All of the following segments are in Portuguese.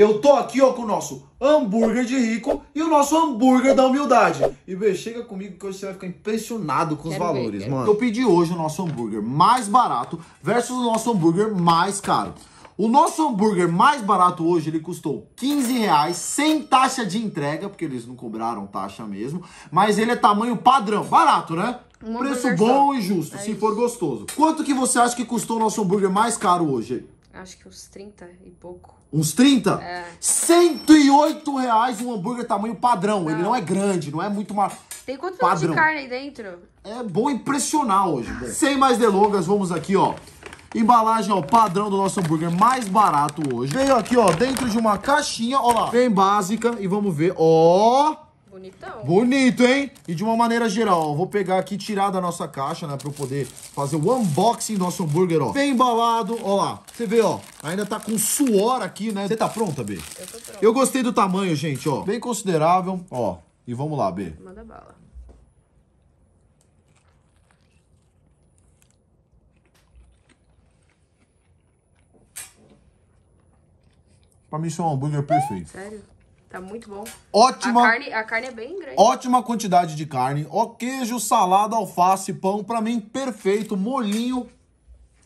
Eu tô aqui ó, com o nosso hambúrguer de rico e o nosso hambúrguer da humildade. E bê, chega comigo que hoje você vai ficar impressionado com os Quero valores, ver. mano. Eu pedi hoje o nosso hambúrguer mais barato versus o nosso hambúrguer mais caro. O nosso hambúrguer mais barato hoje, ele custou 15 reais, sem taxa de entrega, porque eles não cobraram taxa mesmo. Mas ele é tamanho padrão, barato, né? Um Preço bom só. e justo, é se isso. for gostoso. Quanto que você acha que custou o nosso hambúrguer mais caro hoje? Acho que uns 30 e pouco. Uns 30? É. 108 reais um hambúrguer tamanho padrão. Não. Ele não é grande, não é muito mar... Tem quanto padrão. de carne aí dentro? É bom impressionar hoje. Né? Sem mais delongas, vamos aqui, ó. Embalagem, ó, padrão do nosso hambúrguer mais barato hoje. Veio aqui, ó, dentro de uma caixinha, ó lá. Bem básica e vamos ver, ó... Bonitão. Bonito, hein? E de uma maneira geral, ó, vou pegar aqui, tirar da nossa caixa, né? Pra eu poder fazer o unboxing do nosso hambúrguer, ó. Bem embalado, ó lá. Você vê, ó, ainda tá com suor aqui, né? Você tá pronta, B? Eu tô pronta. Eu gostei do tamanho, gente, ó. Bem considerável, ó. E vamos lá, B. Manda bala. Pra mim, isso é um hambúrguer perfeito. Sério? Tá muito bom. Ótima. A carne, a carne é bem grande. Ótima quantidade de carne. Ó, queijo, salada, alface, pão. Pra mim, perfeito. Molinho.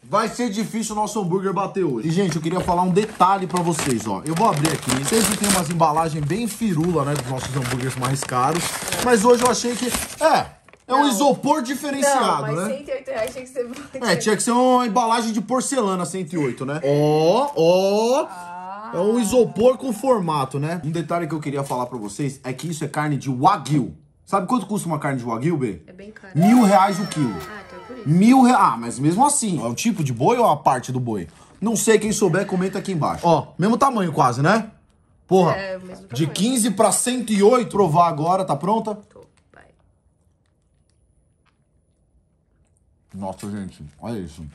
Vai ser difícil o nosso hambúrguer bater hoje. E, gente, eu queria falar um detalhe pra vocês, ó. Eu vou abrir aqui. Sempre tem umas embalagens bem firula, né? Dos nossos hambúrgueres mais caros. Mas hoje eu achei que... É... É não. um isopor diferenciado, não, mas né? 108 reais tinha que ser... É, tinha que ser uma embalagem de porcelana 108, né? Ó, ó... Oh, oh. ah. É um isopor com formato, né? Um detalhe que eu queria falar pra vocês é que isso é carne de Wagyu. Sabe quanto custa uma carne de Wagyu, B? É bem caro. Mil reais o quilo. Ah, então é por isso. Mil reais. Ah, mas mesmo assim, é o tipo de boi ou é a parte do boi? Não sei, quem souber, comenta aqui embaixo. Ó, mesmo tamanho quase, né? Porra, é, mesmo de 15 pra 108. Provar agora, tá pronta? Tô, vai. Nossa, gente, olha isso.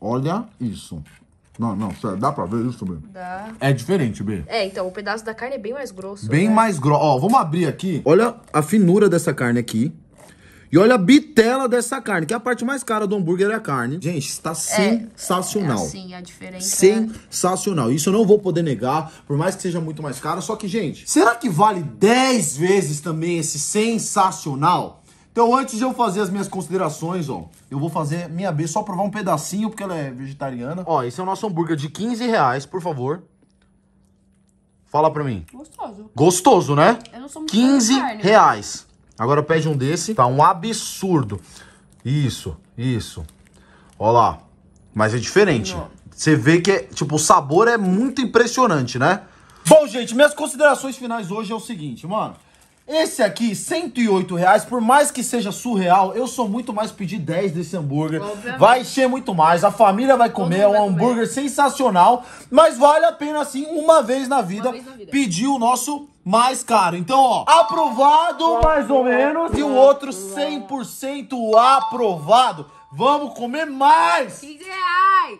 Olha isso. Não, não, sério, dá pra ver isso, B? Dá. É diferente, B. É, então, o pedaço da carne é bem mais grosso. Bem né? mais grosso. Ó, vamos abrir aqui. Olha a finura dessa carne aqui. E olha a bitela dessa carne, que é a parte mais cara do hambúrguer é a carne. Gente, está é, sensacional. É, é assim, a diferença. É- sensacional. Isso eu não vou poder negar, por mais que seja muito mais cara. Só que, gente, será que vale 10 vezes também esse sensacional? Então, antes de eu fazer as minhas considerações, ó, eu vou fazer minha B só provar um pedacinho, porque ela é vegetariana. Ó, esse é o nosso hambúrguer de 15 reais, por favor. Fala pra mim. Gostoso. Gostoso, né? Eu não sou muito 15 carne, né? reais. Agora pede um desse. Tá um absurdo. Isso, isso. Ó lá. Mas é diferente. Você vê que, é, tipo, o sabor é muito impressionante, né? Bom, gente, minhas considerações finais hoje é o seguinte, mano. Esse aqui, 108 reais, por mais que seja surreal, eu sou muito mais pedir 10 desse hambúrguer. Obviamente. Vai encher muito mais, a família vai comer, é um hambúrguer comer. sensacional, mas vale a pena assim, uma vez na vida, vez na vida. pedir o nosso mais caro. Então, ó, aprovado mais ou menos e o outro 100% aprovado. Vamos comer mais! 15 reais!